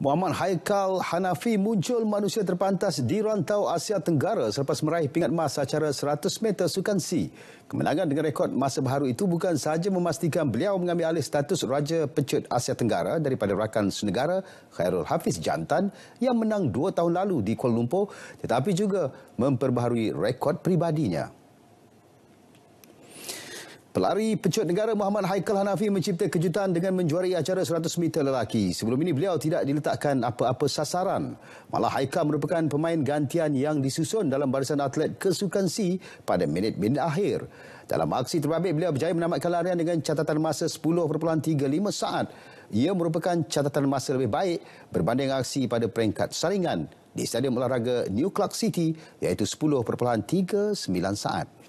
Muhammad Haikal Hanafi muncul manusia terpantas di rantau Asia Tenggara selepas meraih pingat emas acara 100 meter sukan C. Kemenangan dengan rekod masa baharu itu bukan sahaja memastikan beliau mengambil alih status Raja pencet Asia Tenggara daripada rakan senegara Khairul Hafiz Jantan yang menang dua tahun lalu di Kuala Lumpur tetapi juga memperbaharui rekod peribadinya. Pelari pecut negara Muhammad Haikal Hanafi mencipta kejutan dengan menjuari acara 100 meter lelaki. Sebelum ini beliau tidak diletakkan apa-apa sasaran. Malah Haikal merupakan pemain gantian yang disusun dalam barisan atlet kesukan C pada minit-minit akhir. Dalam aksi terbabit beliau berjaya menamatkan larian dengan catatan masa 10.35 saat. Ia merupakan catatan masa lebih baik berbanding aksi pada peringkat saringan di Stadium Olahraga New Clark City iaitu 10.39 saat.